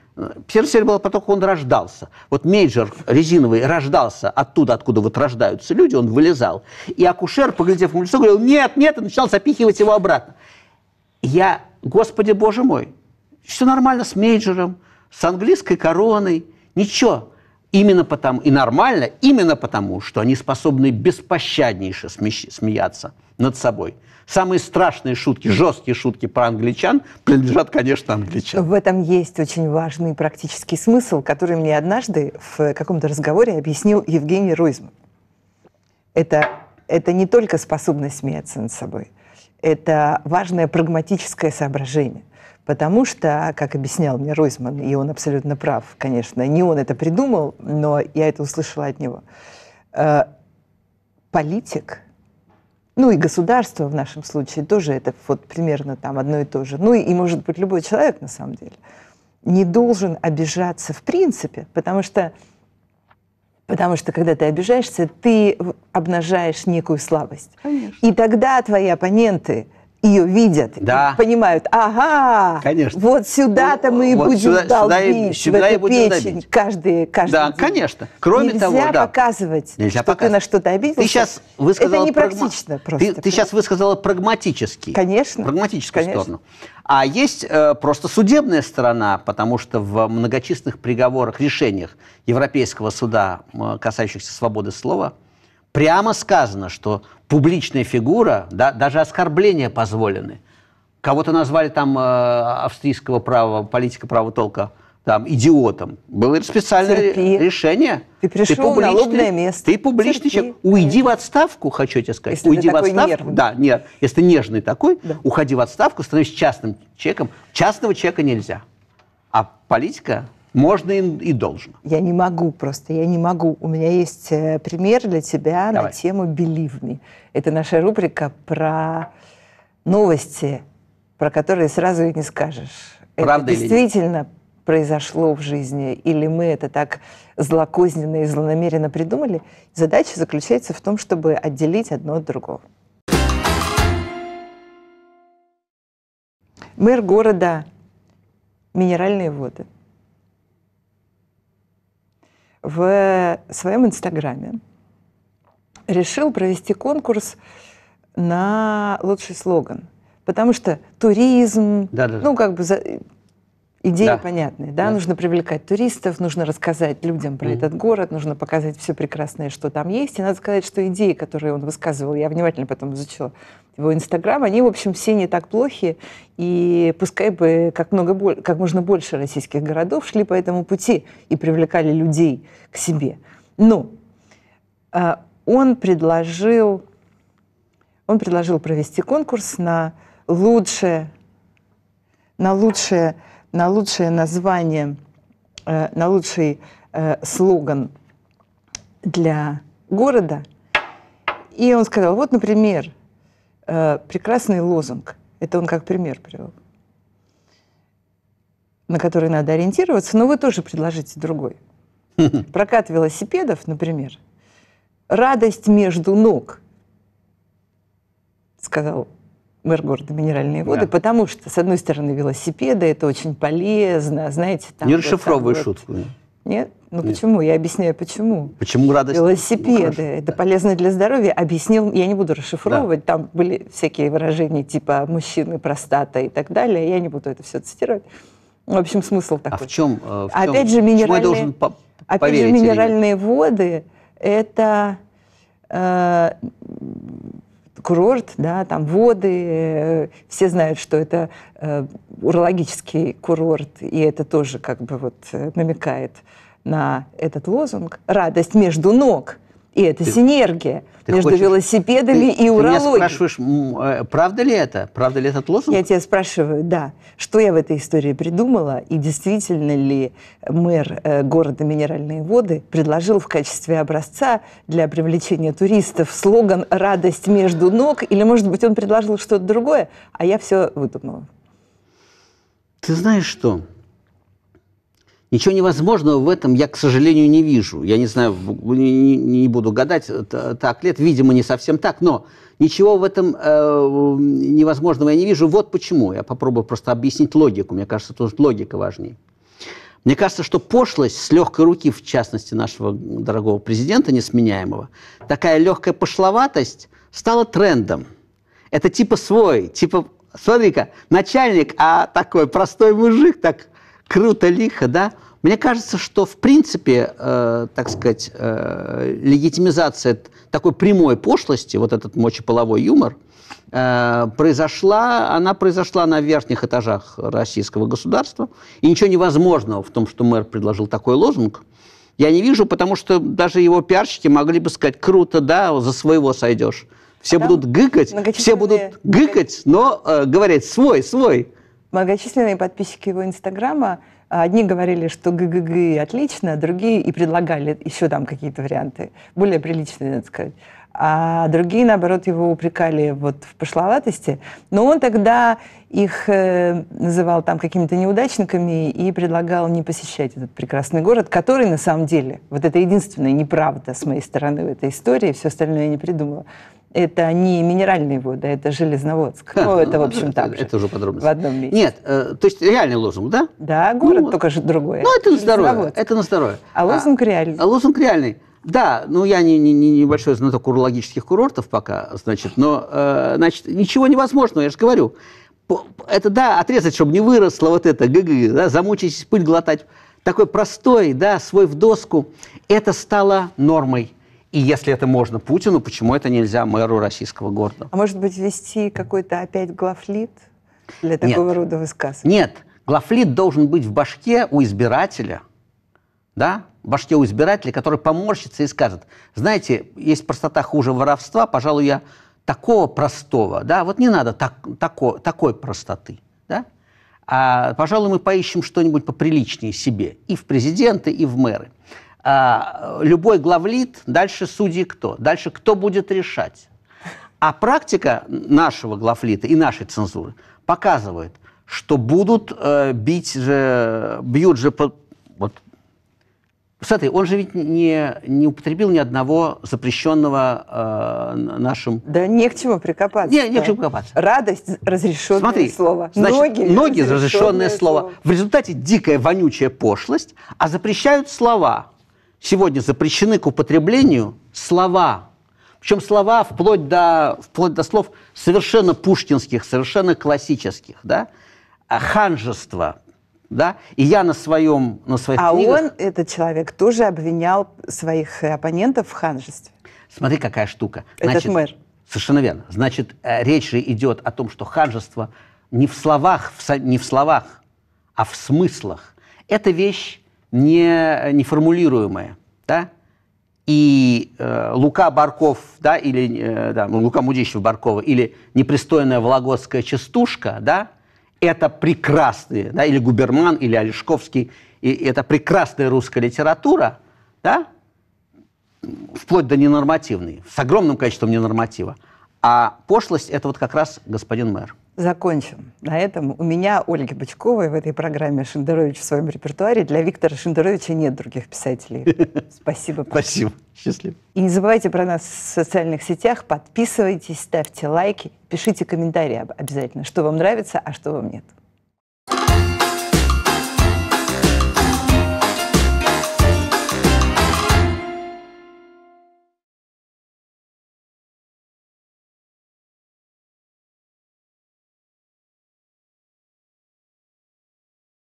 Сердце был поток, он рождался. Вот мейджор резиновый рождался оттуда, откуда вот рождаются люди, он вылезал. И акушер, поглядев ему в лицо, говорил, нет, нет, и начинал запихивать его обратно. Я, господи, боже мой, все нормально с мейджором, с английской короной, ничего. Именно потому, и нормально, именно потому, что они способны беспощаднейше смеяться над собой – Самые страшные шутки, жесткие шутки про англичан принадлежат, конечно, англичанам. В этом есть очень важный практический смысл, который мне однажды в каком-то разговоре объяснил Евгений Руизман. Это, это не только способность смеяться над собой, это важное прагматическое соображение. Потому что, как объяснял мне Ройзман, и он абсолютно прав, конечно, не он это придумал, но я это услышала от него, э, политик ну и государство в нашем случае тоже это вот примерно там одно и то же. Ну и, и может быть любой человек на самом деле не должен обижаться в принципе, потому что Потому что, когда ты обижаешься, ты обнажаешь некую слабость. Конечно. И тогда твои оппоненты, ее видят, да. понимают, ага, конечно. вот сюда-то мы и вот будем сюда, долбить, сюда, в эту печень каждый, каждый да, день. конечно. Кроме Нельзя того, да. показывать, Нельзя что показывать. ты на что-то обиделся. Ты сейчас высказала Это непрактично прагма... просто. Ты, ты сейчас высказала прагматический, Конечно. Прагматическую конечно. сторону. А есть э, просто судебная сторона, потому что в многочисленных приговорах, решениях Европейского суда, касающихся свободы слова, прямо сказано, что публичная фигура, да, даже оскорбления позволены. Кого-то назвали там э, австрийского права, политика права толка, там, идиотом. Было специальное Терпи. решение. Ты пришел ты публичный, на лобное место. Ты публичный Терпи. человек. Уйди в отставку, хочу тебе сказать. Если Уйди ты в такой отставку. Нервный. Да, нет. Если ты нежный такой, да. уходи в отставку, становись частным человеком. Частного человека нельзя. А политика можно и, и должно. Я не могу просто, я не могу. У меня есть э, пример для тебя Давай. на тему «Believe me». Это наша рубрика про новости, про которые сразу и не скажешь. Правда это или действительно нет? произошло в жизни, или мы это так злокозненно и злонамеренно придумали. Задача заключается в том, чтобы отделить одно от другого. Мэр города «Минеральные воды» в своем инстаграме решил провести конкурс на лучший слоган. Потому что туризм, да, да, ну, как бы Идеи да. понятные, да? да? Нужно привлекать туристов, нужно рассказать людям про mm-hmm. этот город, нужно показать все прекрасное, что там есть. И надо сказать, что идеи, которые он высказывал, я внимательно потом изучила его Инстаграм, они, в общем, все не так плохи. И пускай бы как, много, как можно больше российских городов шли по этому пути и привлекали людей к себе. Но а, он предложил, он предложил провести конкурс на лучшее, на лучшее на лучшее название, э, на лучший э, слоган для города. И он сказал, вот, например, э, прекрасный лозунг. Это он как пример привел на который надо ориентироваться, но вы тоже предложите другой. Прокат велосипедов, например. Радость между ног, сказал мэр города минеральные воды, да. потому что, с одной стороны, велосипеды, это очень полезно, знаете, там... Не расшифровывай вот, шутку. нет? Ну Нет. почему? Я объясняю, почему. Почему радость? Велосипеды. Ну, это да. полезно для здоровья. Объяснил, я не буду расшифровывать, да. там были всякие выражения типа мужчины, простата и так далее. Я не буду это все цитировать. В общем, смысл такой. А в чем? Э, в чем опять же, минеральные, должен по опять же, минеральные воды – это э, курорт, да, там воды, э, все знают, что это э, урологический курорт, и это тоже как бы вот э, намекает на этот лозунг. Радость между ног – и это ты, синергия ты между хочешь, велосипедами ты, и урологией. Ты меня спрашиваешь, э, правда ли это? Правда ли этот лозунг? Я тебя спрашиваю, да. Что я в этой истории придумала, и действительно ли мэр э, города Минеральные воды предложил в качестве образца для привлечения туристов слоган «Радость между ног», или, может быть, он предложил что-то другое, а я все выдумала. Ты знаешь что? Ничего невозможного в этом я, к сожалению, не вижу. Я не знаю, не, не буду гадать, э, так лет, видимо, не совсем так, но ничего в этом э, невозможного я не вижу. Вот почему. Я попробую просто объяснить логику. Мне кажется, тут логика важнее. Мне кажется, что пошлость с легкой руки, в частности, нашего дорогого президента несменяемого, такая легкая пошловатость стала трендом. Это типа свой, типа, смотри-ка, начальник, а такой простой мужик, так круто, лихо, да? Мне кажется, что в принципе, э, так сказать, э, легитимизация такой прямой пошлости, вот этот мочеполовой юмор, э, произошла, она произошла на верхних этажах российского государства. И ничего невозможного в том, что мэр предложил такой лозунг, я не вижу, потому что даже его пиарщики могли бы сказать, круто, да, за своего сойдешь. Все а будут гыкать, все будут гыкать, но э, говорить свой, свой. Многочисленные подписчики его Инстаграма, а, одни говорили, что ГГГ отлично, другие и предлагали еще там какие-то варианты, более приличные, надо сказать а другие, наоборот, его упрекали вот в пошловатости. Но он тогда их э, называл там какими-то неудачниками и предлагал не посещать этот прекрасный город, который на самом деле, вот это единственная неправда с моей стороны в этой истории, все остальное я не придумала. Это не минеральные воды, а это Железноводск. А, ну, это, в ну, общем, так это, же. Это уже подробности. В одном месте. Нет, э, то есть реальный лозунг, да? Да, город ну, только же другой. Ну, это на здоровье. Это на здоровье. А лозунг а, реальный. А лозунг реальный. Да, ну я не, не, не небольшой знаток урологических курортов пока, значит, но э, значит, ничего невозможного, я же говорю. Это да, отрезать, чтобы не выросло вот это, гг, да, замучитесь пыль глотать. Такой простой, да, свой в доску. Это стало нормой. И если это можно Путину, почему это нельзя мэру российского города? А может быть, ввести какой-то опять глафлит для такого Нет. рода высказываний? Нет. Глафлит должен быть в башке у избирателя, да, башке у избирателя, который поморщится и скажет, знаете, есть простота хуже воровства, пожалуй, я такого простого, да, вот не надо так, тако, такой простоты, да, а, пожалуй, мы поищем что-нибудь поприличнее себе и в президенты, и в мэры. А, любой главлит, дальше судьи кто, дальше кто будет решать. А практика нашего главлита и нашей цензуры показывает, что будут э, бить же, бьют же по, вот кстати, он же ведь не, не употребил ни одного запрещенного э, нашим... Да не к чему прикопаться. Не, не к чему прикопаться. Радость – разрешенное Смотри, слово. Значит, ноги – ноги – разрешенное слово. слово. В результате дикая вонючая пошлость, а запрещают слова. Сегодня запрещены к употреблению слова. Причем слова вплоть до, вплоть до слов совершенно пушкинских, совершенно классических. Да? Ханжество, да? И я на своем, на своих а книгах... А он, этот человек, тоже обвинял своих э, оппонентов в ханжестве. Смотри, какая штука. Значит, этот мэр. Совершенно верно. Значит, э, речь же идет о том, что ханжество не в словах, не в словах, а в смыслах. Это вещь не, неформулируемая, да? И э, Лука Барков, да, или э, да, ну, Лука Мудищев Баркова, или непристойная вологодская частушка, да, это прекрасные, да, или Губерман, или Олешковский, и это прекрасная русская литература, да, вплоть до ненормативной, с огромным количеством ненорматива. А пошлость – это вот как раз господин мэр закончим. На этом у меня, Ольги Бычковой, в этой программе «Шендерович в своем репертуаре» для Виктора Шендеровича нет других писателей. Спасибо. Спасибо. Счастлив. И не забывайте про нас в социальных сетях. Подписывайтесь, ставьте лайки, пишите комментарии обязательно, что вам нравится, а что вам нет.